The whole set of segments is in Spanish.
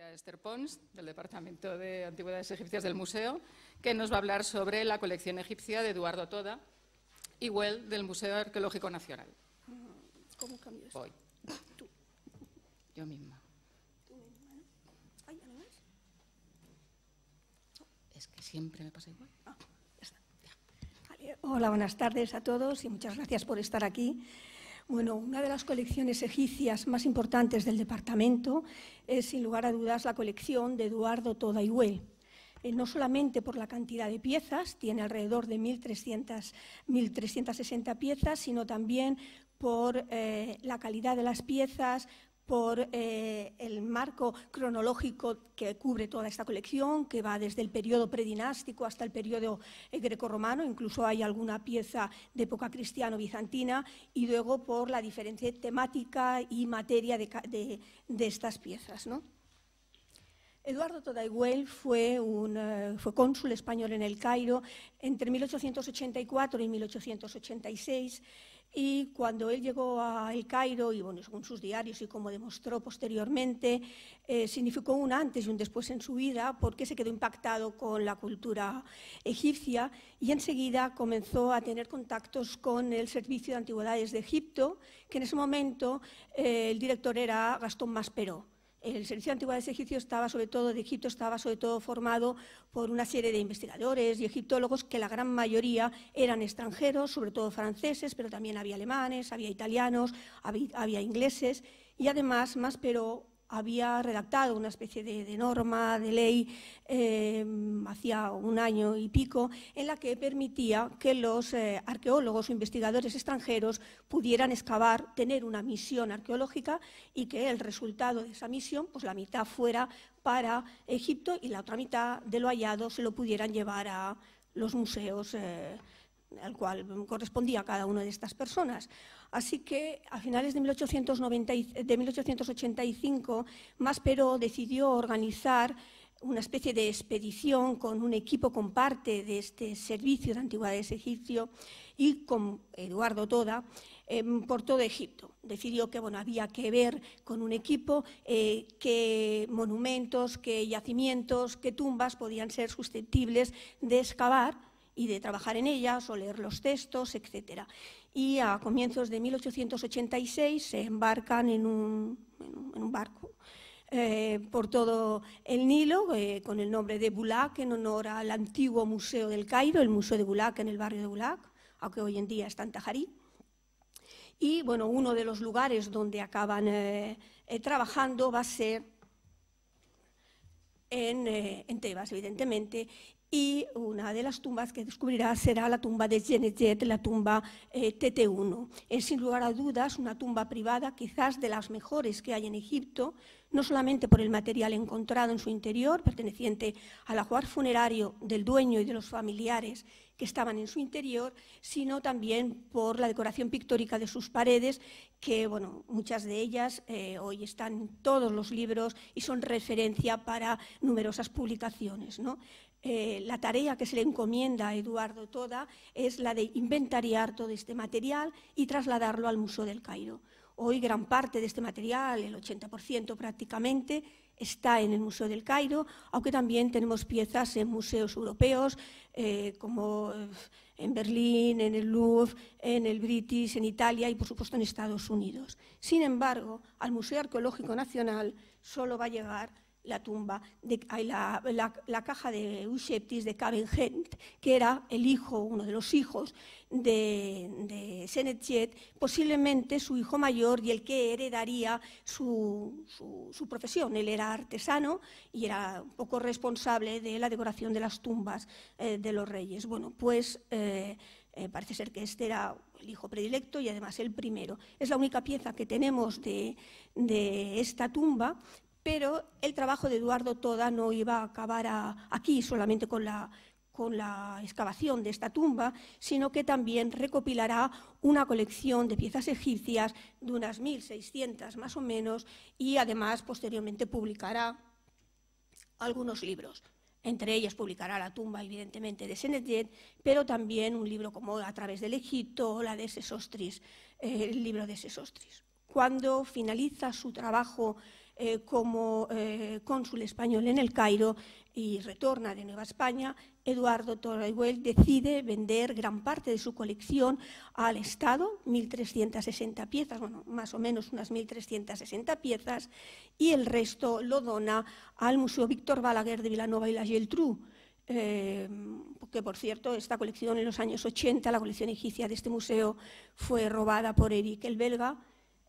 a Esther Pons, del Departamento de Antigüedades Egipcias del Museo, que nos va a hablar sobre la colección egipcia de Eduardo Toda y Well del Museo Arqueológico Nacional. ¿Cómo Voy. Tú. Yo misma. Es que siempre me pasa igual. Ah, Hola, buenas tardes a todos y muchas gracias por estar aquí. Bueno, una de las colecciones egipcias más importantes del departamento es, sin lugar a dudas, la colección de Eduardo Toda eh, no solamente por la cantidad de piezas, tiene alrededor de 1.300, 1.360 piezas, sino también por eh, la calidad de las piezas, por eh, el marco cronológico que cubre toda esta colección, que va desde el periodo predinástico hasta el periodo eh, grecorromano, incluso hay alguna pieza de época cristiano-bizantina, y luego por la diferencia temática y materia de, estas piezas. Eduardo Todaiwell eh, fue cónsul español en el Cairo entre 1884 y 1886. Y cuando él llegó a El Cairo, y bueno, según sus diarios y como demostró posteriormente, eh, significó un antes y un después en su vida porque se quedó impactado con la cultura egipcia y enseguida comenzó a tener contactos con el Servicio de Antigüedades de Egipto, que en ese momento eh, el director era Gastón Maspero el Servicio de Egipcio estaba sobre todo, de Egipto estaba sobre todo formado por una serie de investigadores y egiptólogos que la gran mayoría eran extranjeros, sobre todo franceses, pero también había alemanes, había italianos, había, ingleses y además más pero había redactado una especie de, norma, de ley, em, hacía un año y pico, en la que permitía que los eh, arqueólogos o investigadores extranjeros pudieran excavar, tener una misión arqueológica y que el resultado de esa misión, pues la mitad fuera para Egipto y la otra mitad de lo hallado se lo pudieran llevar a los museos. Eh, al cual correspondía cada una de estas personas. Así que a finales de, 1885, Maspero decidió organizar una especie de expedición con un equipo con parte de este servicio de antigüedades egipcio y con Eduardo Toda por todo Egipto. Decidió que bueno, había que ver con un equipo eh, qué monumentos, qué yacimientos, qué tumbas podían ser susceptibles de excavar y de trabajar en ellas o leer los textos, etc. Y a comienzos de 1886 se embarcan en un, barco eh, por todo el Nilo eh, con el nombre de Bulac en honor al antiguo Museo del Cairo, el Museo de Bulac en el barrio de Bulac, aunque hoy en día está en Tajarí. Y bueno, uno de los lugares donde acaban eh, trabajando va a ser en, Tebas, evidentemente, y una de las tumbas que descubrirá será la tumba de Genetet, la tumba eh, TT1. Es sin lugar a dudas una tumba privada, quizás de las mejores que hay en Egipto, no solamente por el material encontrado en su interior, perteneciente al ajuar funerario del dueño y de los familiares que estaban en su interior, sino también por la decoración pictórica de sus paredes, que bueno, muchas de ellas eh, hoy están en todos los libros y son referencia para numerosas publicaciones. ¿no? Eh, la tarea que se le encomienda a Eduardo Toda es la de inventariar todo este material y trasladarlo al Museo del Cairo. Hoy gran parte de este material, el 80% prácticamente, está en el Museo del Cairo, aunque también tenemos piezas en museos europeos, eh, como eh, en Berlín, en el Louvre, en el British, en Italia y, por supuesto, en Estados Unidos. Sin embargo, al Museo Arqueológico Nacional solo va a llegar la tumba, de, la, caja de Usheptis de Kavengent que era el hijo, uno de los hijos de, de posiblemente su hijo mayor y el que heredaría su, profesión. Él era artesano y era un poco responsable de la decoración de las tumbas eh, de los reyes. Bueno, pues eh, eh, parece ser que este era el hijo predilecto y además el primero. Es la única pieza que tenemos de, de esta tumba pero el trabajo de Eduardo Toda no iba a acabar aquí solamente con la, excavación de esta tumba, sino que también recopilará una colección de piezas egipcias de unas 1.600 más o menos y además posteriormente publicará algunos libros. Entre ellos publicará la tumba, evidentemente, de Senedet, pero también un libro como A través del Egipto, la de Sesostris, eh, el libro de Sesostris. Cuando finaliza su trabajo eh, como eh, cónsul español en el Cairo y retorna de Nueva España, Eduardo Torrehuel decide vender gran parte de su colección al Estado, 1.360 piezas, bueno, más o menos unas 1.360 piezas, y el resto lo dona al Museo Víctor Balaguer de Vilanova y la Geltrú, eh, que por cierto, esta colección en los años 80, la colección egipcia de este museo fue robada por Eric el belga,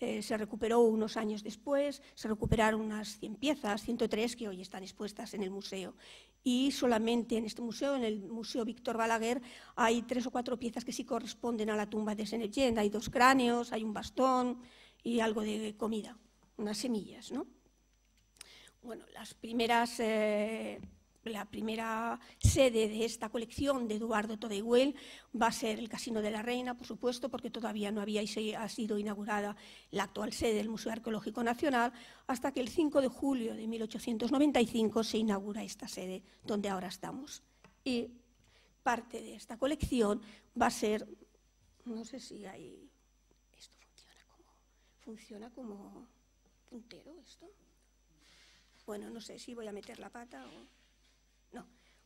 eh, se recuperó unos años después, se recuperaron unas 100 piezas, 103 que hoy están expuestas en el museo. Y solamente en este museo, en el Museo Víctor Balaguer, hay tres o cuatro piezas que sí corresponden a la tumba de Senegyen. Hay dos cráneos, hay un bastón y algo de comida, unas semillas, ¿no? Bueno, las primeras... Eh, la primera sede de esta colección de Eduardo Todehuel va a ser el Casino de la Reina, por supuesto, porque todavía no había ha sido inaugurada la actual sede del Museo Arqueológico Nacional, hasta que el 5 de julio de 1895 se inaugura esta sede donde ahora estamos. Y parte de esta colección va a ser, no sé si hay, esto funciona como, funciona como puntero esto. Bueno, no sé si voy a meter la pata o...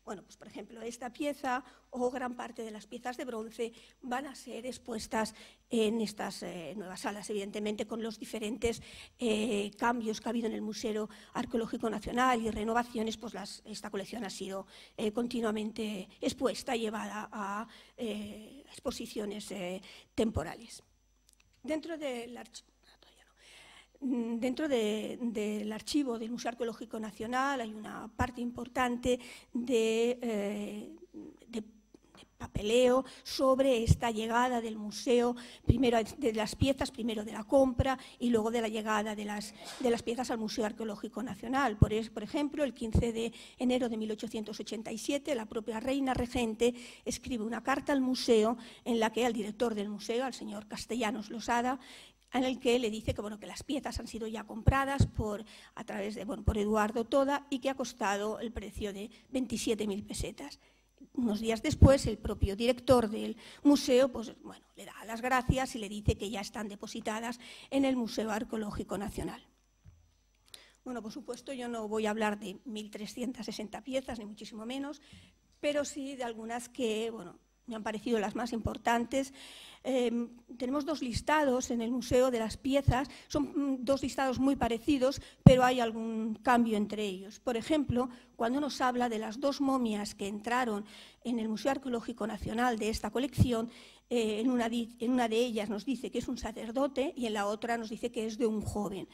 Bueno, pues por ejemplo, esta pieza o gran parte de las piezas de bronce van a ser expuestas en estas eh, nuevas salas, evidentemente con los diferentes eh, cambios que ha habido en el Museo Arqueológico Nacional y renovaciones, pues esta colección ha sido eh, continuamente expuesta y llevada a exposiciones temporales. Dentro de archivo Mm, dentro del archivo del Museo Arqueológico Nacional hay una parte importante de, eh, papeleo sobre esta llegada del museo, primero de las piezas, primero de la compra y luego de la llegada de las, de las piezas al Museo Arqueológico Nacional. Por, ejemplo, el 15 de enero de 1887, la propia reina regente escribe una carta al museo en la que al director del museo, al señor Castellanos Losada, en el que le dice que, bueno, que las piezas han sido ya compradas por, a través de, por Eduardo Toda y que ha costado el precio de 27.000 pesetas. Unos días después, el propio director del museo pues, bueno, le da las gracias y le dice que ya están depositadas en el Museo Arqueológico Nacional. Bueno, por supuesto, yo no voy a hablar de 1.360 piezas, ni muchísimo menos, pero sí de algunas que, bueno, me han parecido las más importantes. Em, tenemos dos listados en el museo de las piezas, son mm, dos listados muy parecidos, pero hay algún cambio entre ellos. Por ejemplo, cuando nos habla de las dos momias que entraron en el Museo Arqueológico Nacional de esta colección, eh, en, una, de ellas nos dice que es un sacerdote y en la otra nos dice que es de un joven.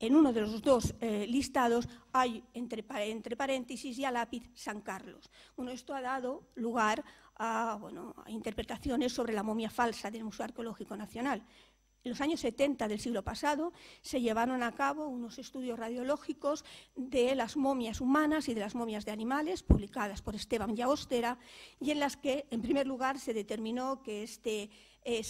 En uno de los dos eh, listados hay, entre, paréntesis, y a lápiz San Carlos. Bueno, esto ha dado lugar a, bueno, interpretaciones sobre la momia falsa del Museo Arqueológico Nacional. En los años 70 del siglo pasado se llevaron a cabo unos estudios radiológicos de las momias humanas y de las momias de animales, publicadas por Esteban Yaostera, y en las que, en primer lugar, se determinó que este, eh,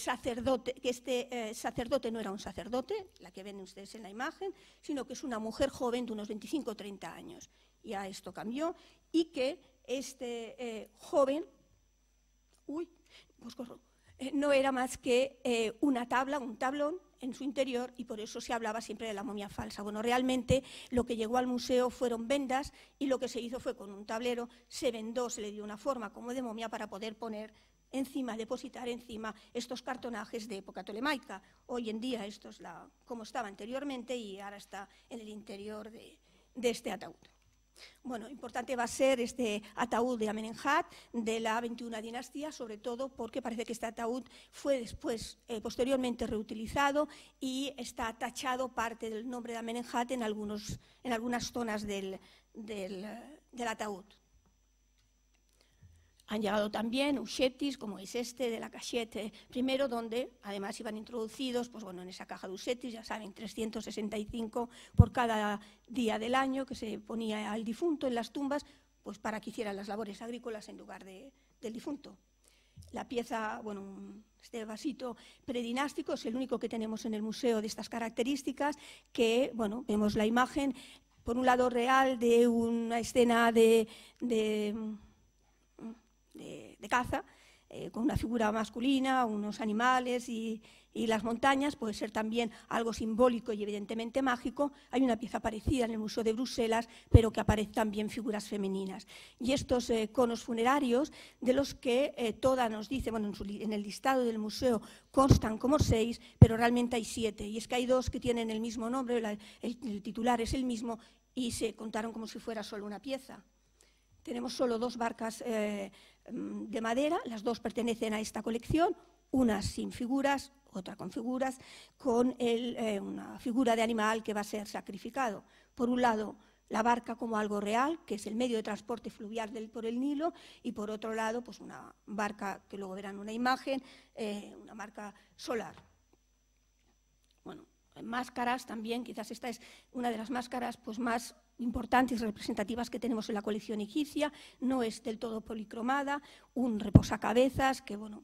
este eh, sacerdote, no era un sacerdote, la que ven ustedes en la imagen, sino que es una mujer joven de unos 25 o 30 años. Ya esto cambió y que este eh, joven uy, eh, no era más que eh, una tabla, un tablón en su interior y por eso se hablaba siempre de la momia falsa. Bueno, realmente lo que llegó al museo fueron vendas y lo que se hizo fue con un tablero, se vendó, se le dio una forma como de momia para poder poner encima, depositar encima estos cartonajes de época tolemaica. Hoy en día esto es la, como estaba anteriormente y ahora está en el interior de este ataúd. Bueno, importante va a ser este ataúd de Amenemhat de la 21 dinastía, sobre todo porque parece que este ataúd fue después, eh, posteriormente reutilizado y está tachado parte del nombre de Amenemhat en, algunos, en algunas zonas del ataúd. Han llegado también usetis, como es este de la cachete primero, donde además iban introducidos, pues bueno, en esa caja de usetis, ya saben, 365 por cada día del año que se ponía al difunto en las tumbas, pues para que hicieran las labores agrícolas en lugar del difunto. La pieza, bueno, este vasito predinástico es el único que tenemos en el museo de estas características, que, bueno, vemos la imagen, por un lado real, de una escena de de, caza, eh, con una figura masculina, unos animales y, las montañas, puede ser también algo simbólico y evidentemente mágico. Hay una pieza parecida en el Museo de Bruselas, pero que aparece también figuras femeninas. Y estos eh, conos funerarios, de los que eh, Toda nos dice, bueno, en, el listado del museo constan como seis, pero realmente hay siete. Y es que hay dos que tienen el mismo nombre, el titular es el mismo, y se contaron como si fuera solo una pieza. Tenemos solo dos barcas eh, mm, de madera, las dos pertenecen a esta colección, una sin figuras, otra con figuras, con eh, una figura de animal que va a ser sacrificado. Por un lado, la barca como algo real, que es el medio de transporte fluvial por el Nilo, y por otro lado, pues una barca, que luego verán una imagen, eh, una marca solar. Bueno, máscaras también, quizás esta es una de las máscaras pues, más importantes representativas que tenemos en la colección egipcia, no es del todo policromada, un reposacabezas que, bueno,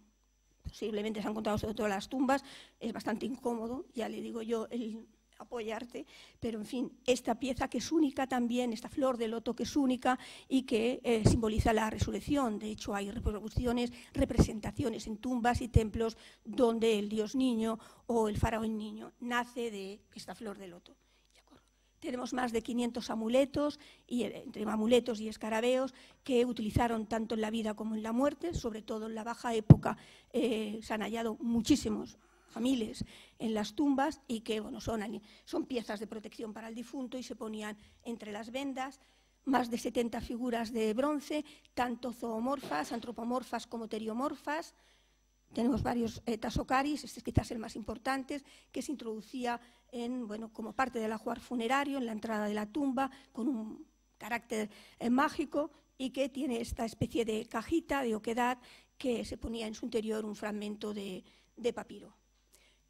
posiblemente se han contado sobre todas las tumbas, es bastante incómodo, ya le digo yo, el apoyarte, pero en fin, esta pieza que es única también, esta flor de loto que es única y que eh, simboliza la resurrección. De hecho, hay reproducciones, representaciones en tumbas y templos donde el dios niño o el faraón niño nace de esta flor de loto tenemos más de 500 amuletos, y, eh, entre amuletos y escarabeos, que utilizaron tanto en la vida como en la muerte, sobre todo en la baja época eh, se han hallado muchísimos familias en las tumbas y que son, son piezas de protección para el difunto y se ponían entre las vendas más de 70 figuras de bronce, tanto zoomorfas, antropomorfas como teriomorfas, tenemos varios eh, tasocaris, este es quizás el más importante, que se introducía como parte del ajuar funerario en la entrada de la tumba con un carácter eh, mágico y que tiene esta especie de cajita de oquedad que se ponía en su interior un fragmento de, papiro.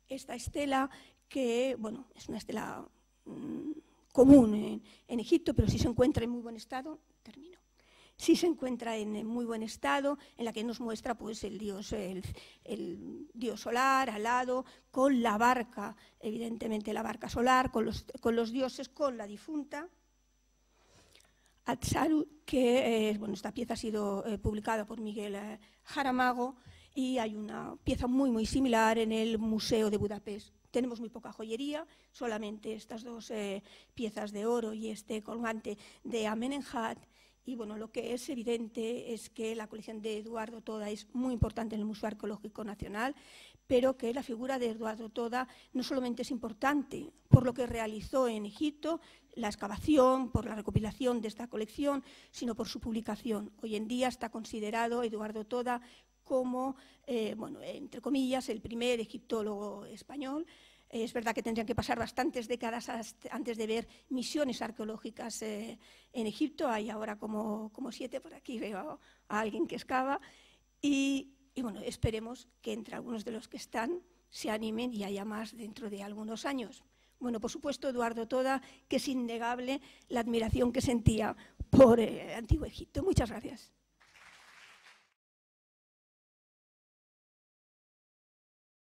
Esta estela, que bueno, es una estela mm, común en, en Egipto, pero sí se encuentra en muy buen estado, sí se encuentra en muy buen estado, en la que nos muestra pues, el, dios, el, el dios solar alado, con la barca, evidentemente la barca solar, con los, con los dioses, con la difunta. Atsaru, que eh, bueno, esta pieza ha sido eh, publicada por Miguel eh, Jaramago y hay una pieza muy, muy similar en el Museo de Budapest. Tenemos muy poca joyería, solamente estas dos piezas de oro y este colgante de Amenenhat y bueno, lo que es evidente es que la colección de Eduardo Toda es muy importante en el Museo Arqueológico Nacional, pero que la figura de Eduardo Toda no solamente es importante por lo que realizó en Egipto, la excavación, por la recopilación de esta colección, sino por su publicación. Hoy en día está considerado Eduardo Toda como, eh, bueno, entre comillas, el primer egiptólogo español. Es verdad que tendrían que pasar bastantes décadas antes de ver misiones arqueológicas eh, en Egipto. Hay ahora como, siete, por aquí veo a alguien que excava. Y, y bueno, esperemos que entre algunos de los que están se animen y haya más dentro de algunos años. Bueno, por supuesto, Eduardo Toda, que es innegable la admiración que sentía por el eh, Antiguo Egipto. Muchas gracias.